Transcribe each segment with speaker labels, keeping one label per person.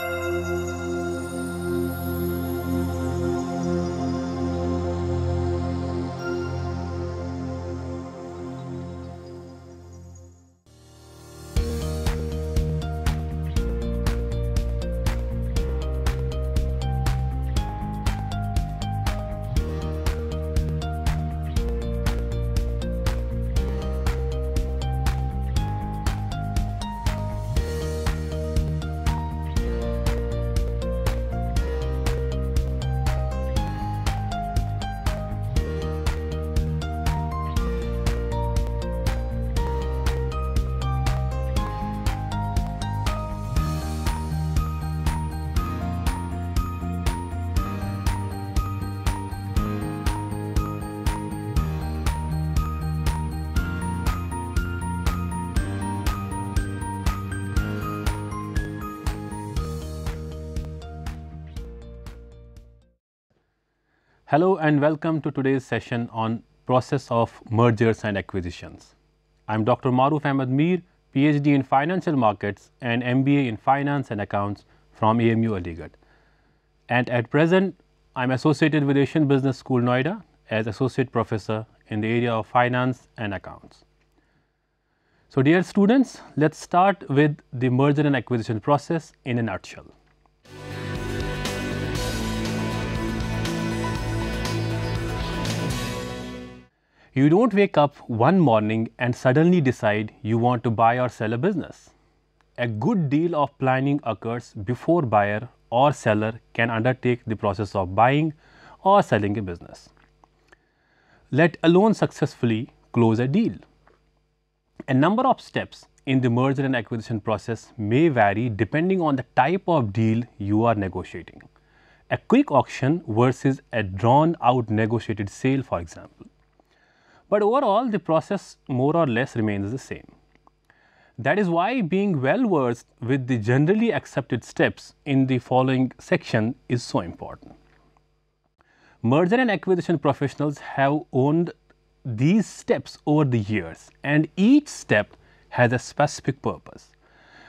Speaker 1: Música Hello and welcome to today's session on process of mergers and acquisitions. I'm Dr. Maruf Ahmed Mir, PhD in financial markets and MBA in finance and accounts from AMU Aligarh. And at present, I'm associated with Asian Business School Noida as associate professor in the area of finance and accounts. So dear students, let's start with the merger and acquisition process in a nutshell. You don't wake up one morning and suddenly decide you want to buy or sell a business. A good deal of planning occurs before buyer or seller can undertake the process of buying or selling a business. Let alone successfully close a deal. A number of steps in the merger and acquisition process may vary depending on the type of deal you are negotiating. A quick auction versus a drawn out negotiated sale, for example but overall the process more or less remains the same. That is why being well versed with the generally accepted steps in the following section is so important. Merger and acquisition professionals have owned these steps over the years and each step has a specific purpose.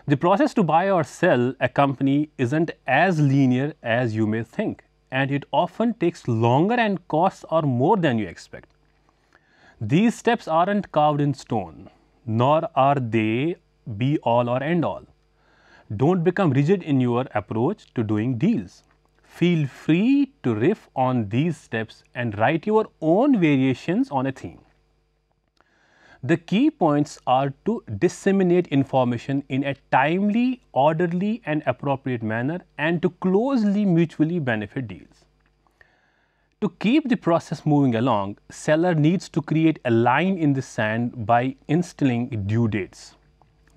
Speaker 1: The process to buy or sell a company isn't as linear as you may think and it often takes longer and costs are more than you expect. These steps aren't carved in stone, nor are they be all or end all. Don't become rigid in your approach to doing deals. Feel free to riff on these steps and write your own variations on a theme. The key points are to disseminate information in a timely, orderly and appropriate manner and to closely mutually benefit deals. To keep the process moving along, seller needs to create a line in the sand by instilling due dates.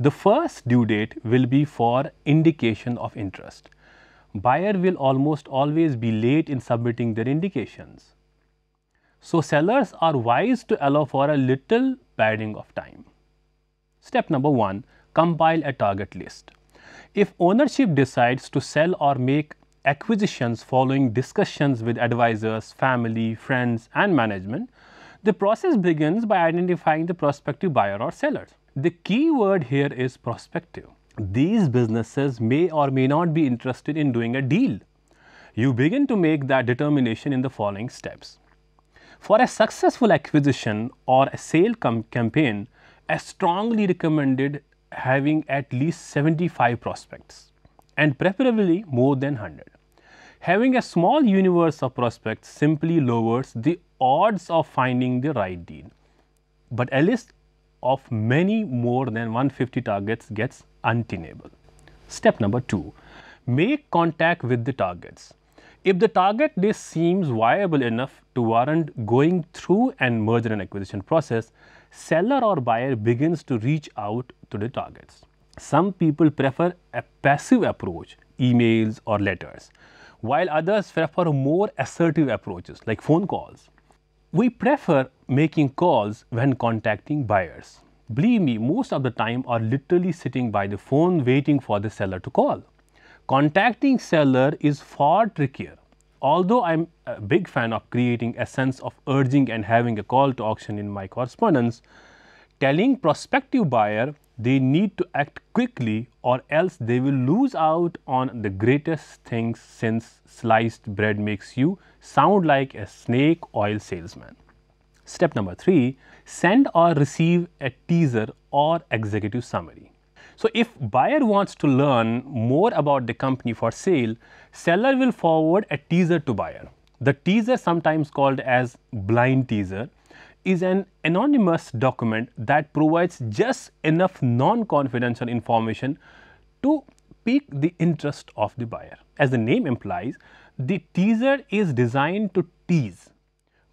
Speaker 1: The first due date will be for indication of interest. Buyer will almost always be late in submitting their indications. So sellers are wise to allow for a little padding of time. Step number 1. Compile a target list. If ownership decides to sell or make acquisitions following discussions with advisors, family, friends and management, the process begins by identifying the prospective buyer or seller. The key word here is prospective. These businesses may or may not be interested in doing a deal. You begin to make that determination in the following steps. For a successful acquisition or a sale campaign, I strongly recommended having at least 75 prospects and preferably more than 100. Having a small universe of prospects simply lowers the odds of finding the right deal. But a list of many more than 150 targets gets untenable. Step number 2. Make contact with the targets. If the target list seems viable enough to warrant going through and merger and acquisition process, seller or buyer begins to reach out to the targets. Some people prefer a passive approach, emails or letters, while others prefer more assertive approaches like phone calls. We prefer making calls when contacting buyers. Believe me, most of the time are literally sitting by the phone waiting for the seller to call. Contacting seller is far trickier. Although I'm a big fan of creating a sense of urging and having a call to action in my correspondence, telling prospective buyer they need to act quickly or else they will lose out on the greatest things since sliced bread makes you sound like a snake oil salesman. Step number three, send or receive a teaser or executive summary. So if buyer wants to learn more about the company for sale, seller will forward a teaser to buyer. The teaser sometimes called as blind teaser is an anonymous document that provides just enough non-confidential information to pique the interest of the buyer. As the name implies, the teaser is designed to tease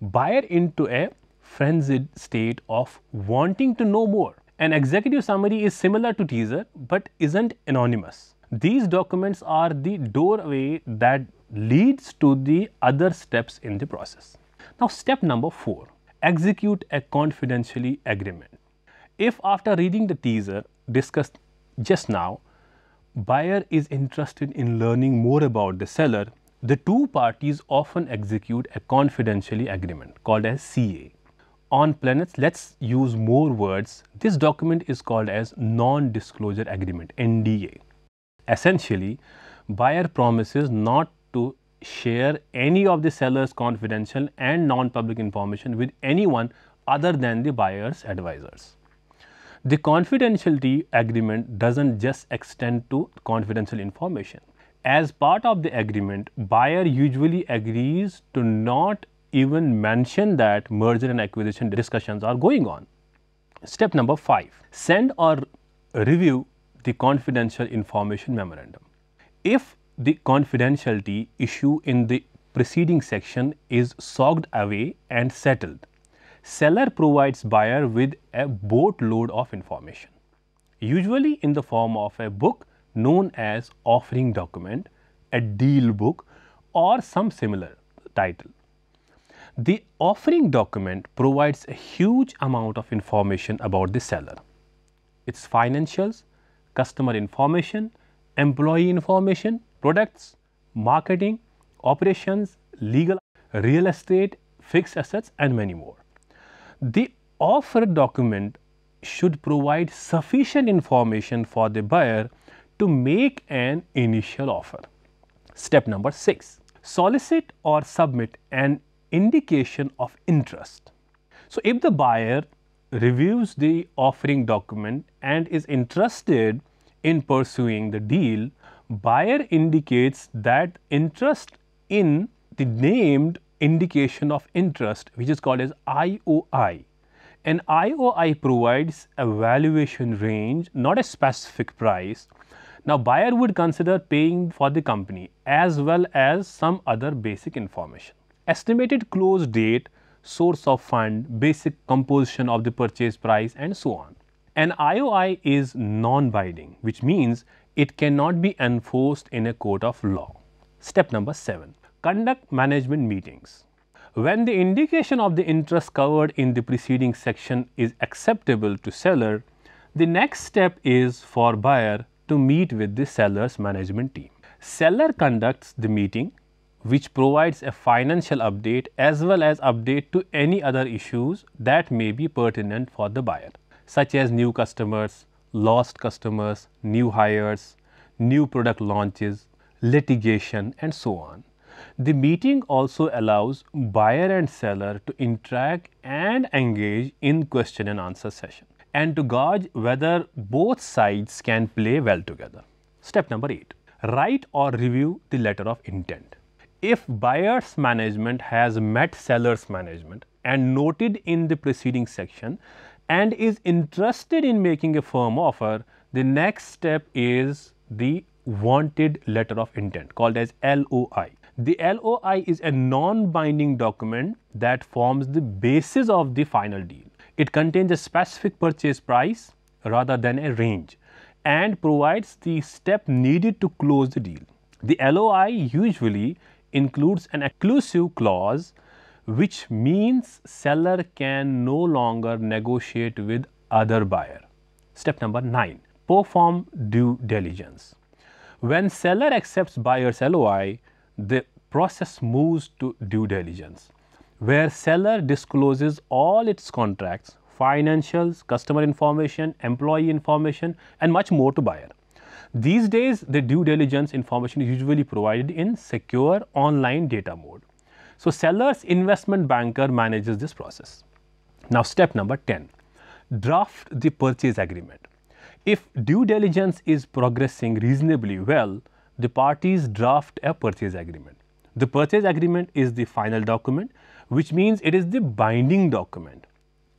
Speaker 1: buyer into a frenzied state of wanting to know more. An executive summary is similar to teaser but isn't anonymous. These documents are the doorway that leads to the other steps in the process. Now step number 4 execute a confidentially agreement. If after reading the teaser discussed just now, buyer is interested in learning more about the seller, the two parties often execute a confidentially agreement called as CA. On planets, let's use more words. This document is called as non-disclosure agreement, NDA. Essentially, buyer promises not to share any of the seller's confidential and non-public information with anyone other than the buyer's advisors. The confidentiality agreement does not just extend to confidential information. As part of the agreement, buyer usually agrees to not even mention that merger and acquisition discussions are going on. Step number 5. Send or review the confidential information memorandum. If the confidentiality issue in the preceding section is sogged away and settled. Seller provides buyer with a boatload of information, usually in the form of a book known as offering document, a deal book or some similar title. The offering document provides a huge amount of information about the seller, its financials, customer information, employee information, products, marketing, operations, legal, real estate, fixed assets and many more. The offer document should provide sufficient information for the buyer to make an initial offer. Step number 6. Solicit or submit an indication of interest. So, if the buyer reviews the offering document and is interested in pursuing the deal, buyer indicates that interest in the named indication of interest which is called as IOI. An IOI provides a valuation range not a specific price. Now buyer would consider paying for the company as well as some other basic information. Estimated close date, source of fund, basic composition of the purchase price and so on. An IOI is non-binding which means it cannot be enforced in a court of law. Step number 7. Conduct management meetings. When the indication of the interest covered in the preceding section is acceptable to seller, the next step is for buyer to meet with the seller's management team. Seller conducts the meeting which provides a financial update as well as update to any other issues that may be pertinent for the buyer such as new customers, lost customers, new hires, new product launches, litigation, and so on. The meeting also allows buyer and seller to interact and engage in question and answer session and to gauge whether both sides can play well together. Step number 8. Write or review the letter of intent. If buyer's management has met seller's management and noted in the preceding section and is interested in making a firm offer, the next step is the wanted letter of intent called as LOI. The LOI is a non-binding document that forms the basis of the final deal. It contains a specific purchase price rather than a range and provides the step needed to close the deal. The LOI usually includes an exclusive clause which means seller can no longer negotiate with other buyer. Step number 9. Perform due diligence. When seller accepts buyer's LOI, the process moves to due diligence, where seller discloses all its contracts, financials, customer information, employee information and much more to buyer. These days, the due diligence information is usually provided in secure online data mode. So seller's investment banker manages this process. Now step number 10, draft the purchase agreement. If due diligence is progressing reasonably well, the parties draft a purchase agreement. The purchase agreement is the final document, which means it is the binding document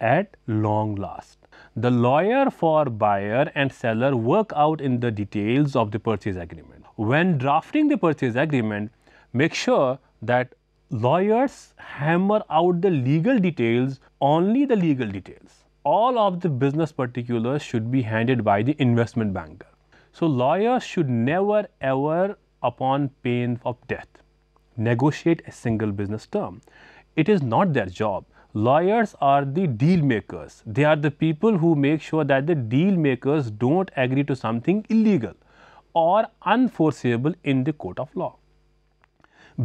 Speaker 1: at long last. The lawyer for buyer and seller work out in the details of the purchase agreement. When drafting the purchase agreement, make sure that lawyers hammer out the legal details, only the legal details. All of the business particulars should be handed by the investment banker. So lawyers should never ever upon pain of death negotiate a single business term. It is not their job. Lawyers are the deal makers. They are the people who make sure that the deal makers don't agree to something illegal or unforeseeable in the court of law.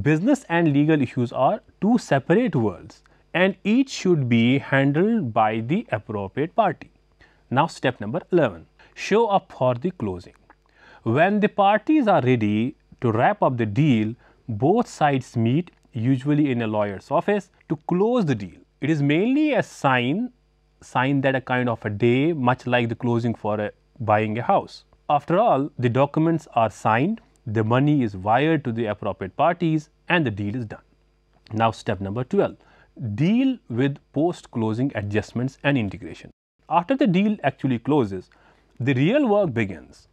Speaker 1: Business and legal issues are two separate worlds and each should be handled by the appropriate party. Now step number 11, show up for the closing. When the parties are ready to wrap up the deal, both sides meet usually in a lawyer's office to close the deal. It is mainly a sign, sign that a kind of a day much like the closing for a, buying a house. After all, the documents are signed the money is wired to the appropriate parties and the deal is done. Now step number 12, deal with post closing adjustments and integration. After the deal actually closes, the real work begins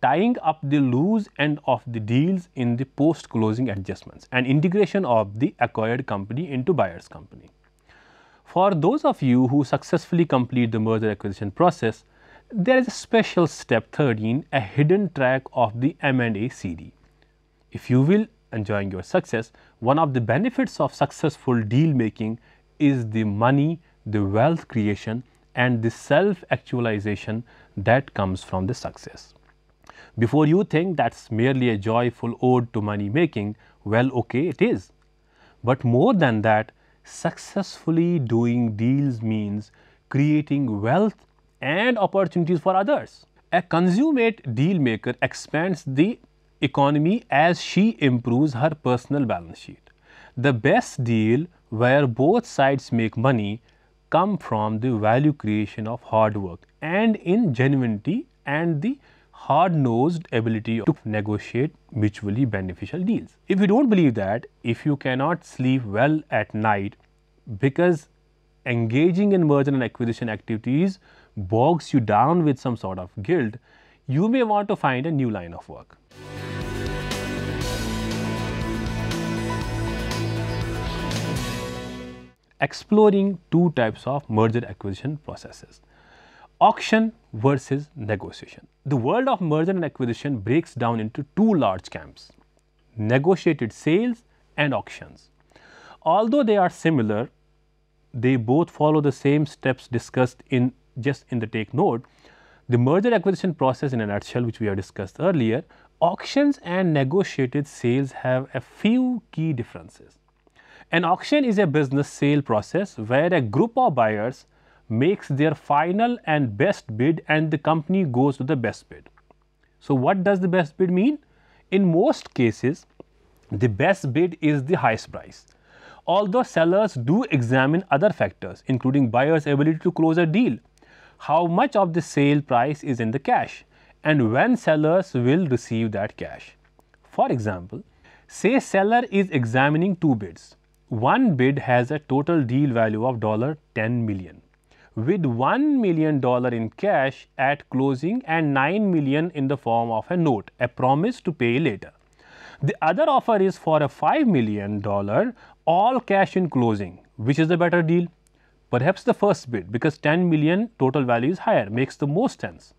Speaker 1: tying up the loose end of the deals in the post closing adjustments and integration of the acquired company into buyer's company. For those of you who successfully complete the merger acquisition process, there is a special step 13, a hidden track of the M&A CD. If you will enjoying your success, one of the benefits of successful deal making is the money, the wealth creation and the self-actualization that comes from the success. Before you think that's merely a joyful ode to money making, well okay it is. But more than that, successfully doing deals means creating wealth and opportunities for others. A consummate deal maker expands the economy as she improves her personal balance sheet. The best deal where both sides make money come from the value creation of hard work and ingenuity and the hard-nosed ability to negotiate mutually beneficial deals. If you don't believe that, if you cannot sleep well at night because engaging in merger and acquisition activities bogs you down with some sort of guilt, you may want to find a new line of work. Exploring two types of merger acquisition processes auction versus negotiation. The world of merger and acquisition breaks down into two large camps negotiated sales and auctions. Although they are similar, they both follow the same steps discussed in just in the take note, the merger acquisition process in a nutshell which we have discussed earlier, auctions and negotiated sales have a few key differences. An auction is a business sale process where a group of buyers makes their final and best bid and the company goes to the best bid. So, what does the best bid mean? In most cases, the best bid is the highest price. Although sellers do examine other factors including buyers ability to close a deal, how much of the sale price is in the cash and when sellers will receive that cash. For example, say seller is examining two bids. One bid has a total deal value of $10 million with $1 million in cash at closing and $9 million in the form of a note, a promise to pay later. The other offer is for a $5 million all cash in closing, which is the better deal. Perhaps the first bid because 10 million total value is higher makes the most sense.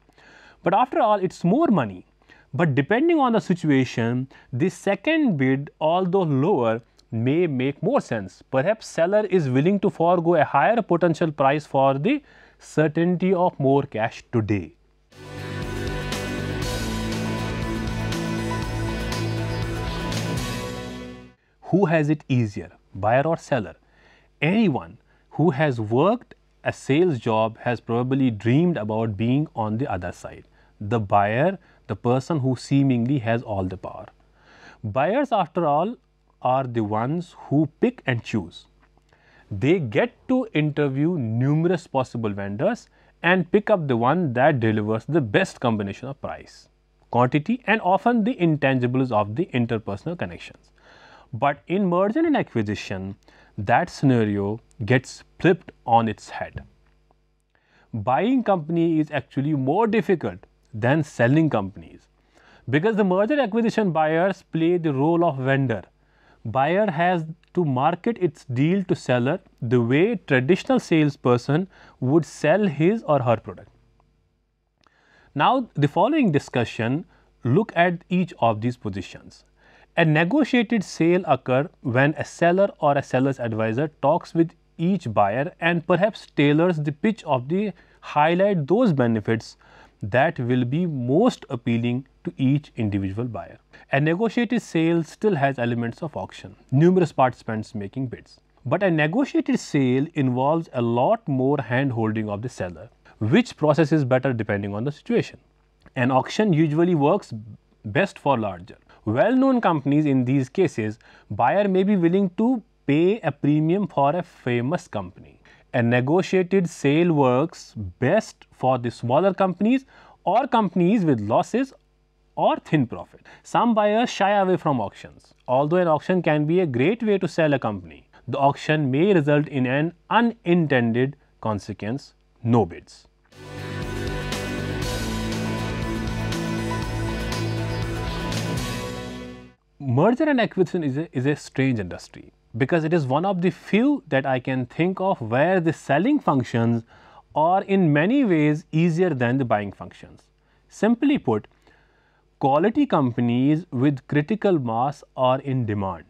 Speaker 1: But after all it's more money. But depending on the situation, the second bid although lower may make more sense. Perhaps seller is willing to forego a higher potential price for the certainty of more cash today. Who has it easier, buyer or seller? Anyone who has worked a sales job has probably dreamed about being on the other side. The buyer, the person who seemingly has all the power. Buyers after all are the ones who pick and choose. They get to interview numerous possible vendors and pick up the one that delivers the best combination of price, quantity and often the intangibles of the interpersonal connections. But in merger and acquisition, that scenario gets flipped on its head. Buying company is actually more difficult than selling companies because the merger acquisition buyers play the role of vendor. Buyer has to market its deal to seller the way traditional salesperson would sell his or her product. Now, the following discussion look at each of these positions. A negotiated sale occurs when a seller or a seller's advisor talks with each buyer and perhaps tailors the pitch of the highlight those benefits that will be most appealing to each individual buyer. A negotiated sale still has elements of auction, numerous participants making bids. But a negotiated sale involves a lot more hand-holding of the seller, which process is better depending on the situation. An auction usually works best for larger, well-known companies in these cases, buyer may be willing to pay a premium for a famous company. A negotiated sale works best for the smaller companies or companies with losses or thin profit. Some buyers shy away from auctions. Although an auction can be a great way to sell a company, the auction may result in an unintended consequence, no bids. merger and acquisition is a, is a strange industry because it is one of the few that I can think of where the selling functions are in many ways easier than the buying functions. Simply put, quality companies with critical mass are in demand.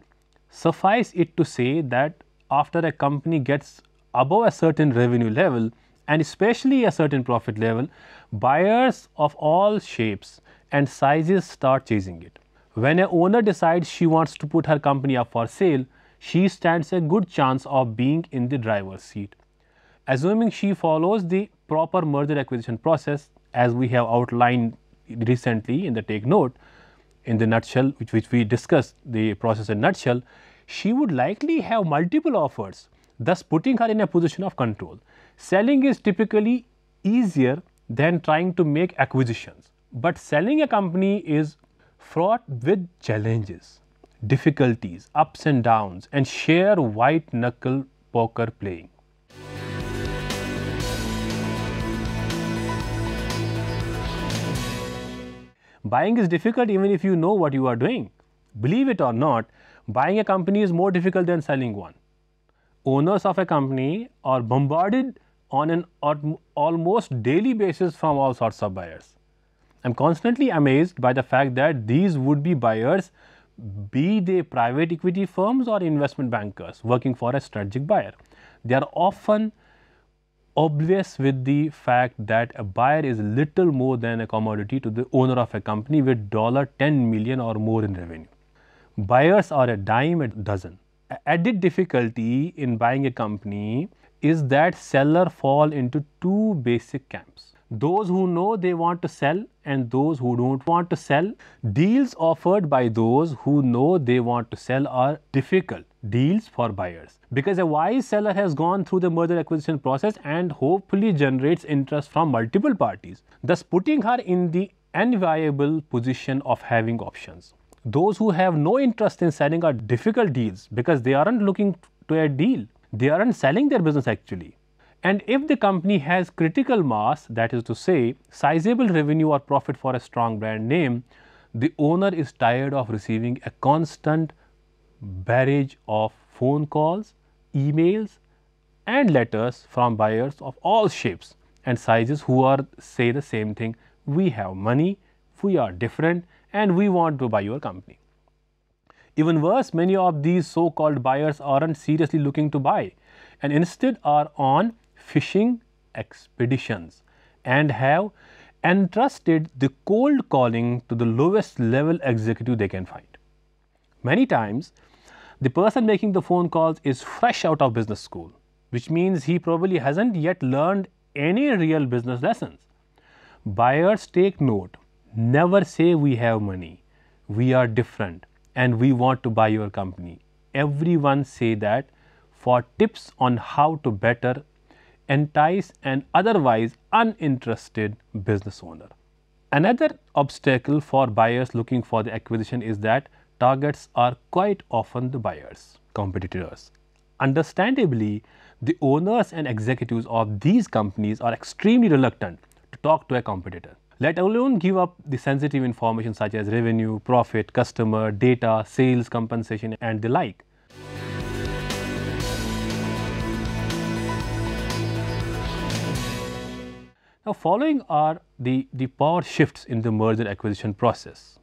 Speaker 1: Suffice it to say that after a company gets above a certain revenue level and especially a certain profit level, buyers of all shapes and sizes start chasing it. When a owner decides she wants to put her company up for sale, she stands a good chance of being in the driver's seat. Assuming she follows the proper merger acquisition process as we have outlined recently in the take note in the nutshell which, which we discussed the process in nutshell, she would likely have multiple offers thus putting her in a position of control. Selling is typically easier than trying to make acquisitions, but selling a company is fraught with challenges, difficulties, ups and downs, and sheer white knuckle poker playing. Buying is difficult even if you know what you are doing. Believe it or not, buying a company is more difficult than selling one. Owners of a company are bombarded on an almost daily basis from all sorts of buyers. I am constantly amazed by the fact that these would be buyers, be they private equity firms or investment bankers working for a strategic buyer. They are often obvious with the fact that a buyer is little more than a commodity to the owner of a company with $10 million or more in revenue. Buyers are a dime a dozen. Added difficulty in buying a company is that seller fall into two basic camps those who know they want to sell and those who don't want to sell. Deals offered by those who know they want to sell are difficult deals for buyers because a wise seller has gone through the merger acquisition process and hopefully generates interest from multiple parties, thus putting her in the enviable position of having options. Those who have no interest in selling are difficult deals because they aren't looking to a deal. They aren't selling their business actually and if the company has critical mass, that is to say, sizable revenue or profit for a strong brand name, the owner is tired of receiving a constant barrage of phone calls, emails, and letters from buyers of all shapes and sizes who are say the same thing we have money, we are different, and we want to buy your company. Even worse, many of these so called buyers aren't seriously looking to buy and instead are on fishing expeditions and have entrusted the cold calling to the lowest level executive they can find. Many times, the person making the phone calls is fresh out of business school, which means he probably hasn't yet learned any real business lessons. Buyers take note, never say we have money, we are different and we want to buy your company. Everyone say that for tips on how to better entice an otherwise uninterested business owner. Another obstacle for buyers looking for the acquisition is that targets are quite often the buyers, competitors. Understandably, the owners and executives of these companies are extremely reluctant to talk to a competitor let alone give up the sensitive information such as revenue, profit, customer, data, sales compensation and the like. Now, following are the, the power shifts in the merger acquisition process.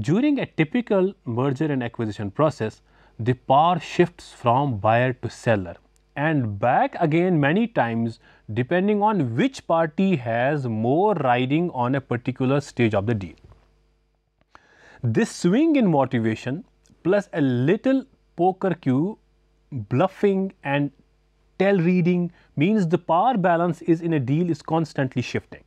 Speaker 1: During a typical merger and acquisition process, the power shifts from buyer to seller and back again many times depending on which party has more riding on a particular stage of the deal. This swing in motivation plus a little poker cue, bluffing and tell reading means the power balance is in a deal is constantly shifting.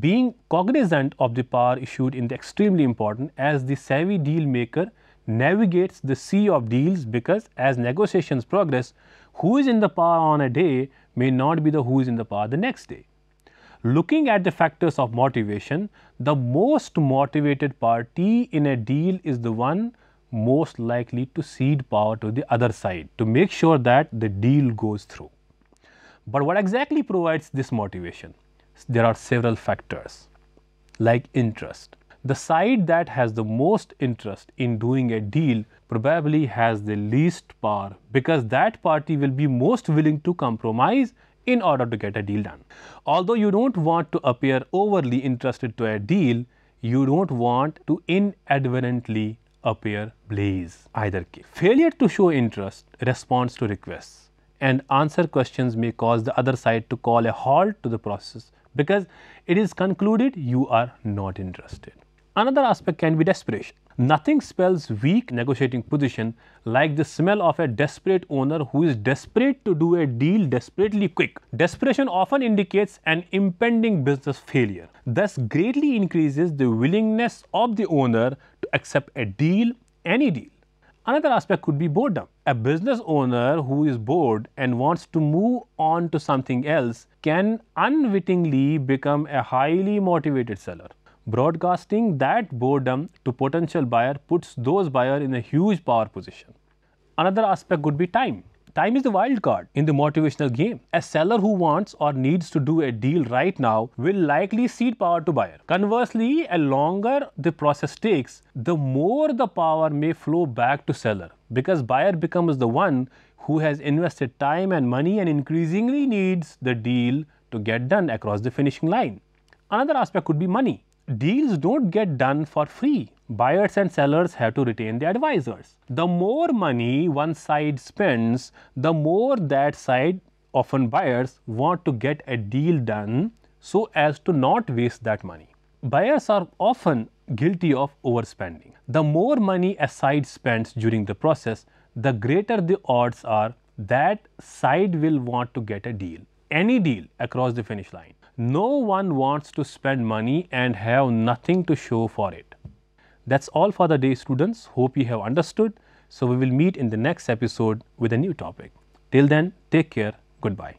Speaker 1: Being cognizant of the power issued in the extremely important as the savvy deal maker navigates the sea of deals because as negotiations progress, who is in the power on a day may not be the who is in the power the next day. Looking at the factors of motivation, the most motivated party in a deal is the one most likely to cede power to the other side to make sure that the deal goes through. But what exactly provides this motivation? There are several factors like interest. The side that has the most interest in doing a deal probably has the least power because that party will be most willing to compromise in order to get a deal done. Although you don't want to appear overly interested to a deal, you don't want to inadvertently appear blaze either case. Failure to show interest responds to requests and answer questions may cause the other side to call a halt to the process because it is concluded you are not interested. Another aspect can be desperation. Nothing spells weak negotiating position like the smell of a desperate owner who is desperate to do a deal desperately quick. Desperation often indicates an impending business failure, thus greatly increases the willingness of the owner to accept a deal, any deal. Another aspect could be boredom. A business owner who is bored and wants to move on to something else can unwittingly become a highly motivated seller. Broadcasting that boredom to potential buyer puts those buyer in a huge power position. Another aspect could be time. Time is the wild card in the motivational game. A seller who wants or needs to do a deal right now will likely cede power to buyer. Conversely, a longer the process takes, the more the power may flow back to seller because buyer becomes the one who has invested time and money and increasingly needs the deal to get done across the finishing line. Another aspect could be money deals do not get done for free. Buyers and sellers have to retain the advisors. The more money one side spends, the more that side, often buyers, want to get a deal done so as to not waste that money. Buyers are often guilty of overspending. The more money a side spends during the process, the greater the odds are that side will want to get a deal, any deal across the finish line. No one wants to spend money and have nothing to show for it. That's all for the day students. Hope you have understood. So we will meet in the next episode with a new topic. Till then, take care. Goodbye.